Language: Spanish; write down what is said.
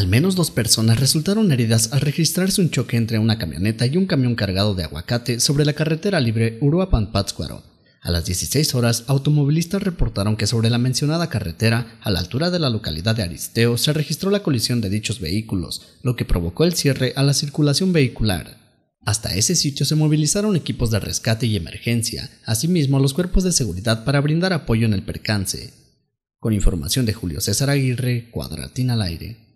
Al menos dos personas resultaron heridas al registrarse un choque entre una camioneta y un camión cargado de aguacate sobre la carretera libre Uruapan-Pátzcuaro. A las 16 horas, automovilistas reportaron que sobre la mencionada carretera, a la altura de la localidad de Aristeo, se registró la colisión de dichos vehículos, lo que provocó el cierre a la circulación vehicular. Hasta ese sitio se movilizaron equipos de rescate y emergencia, asimismo los cuerpos de seguridad para brindar apoyo en el percance. Con información de Julio César Aguirre, Cuadratín al aire.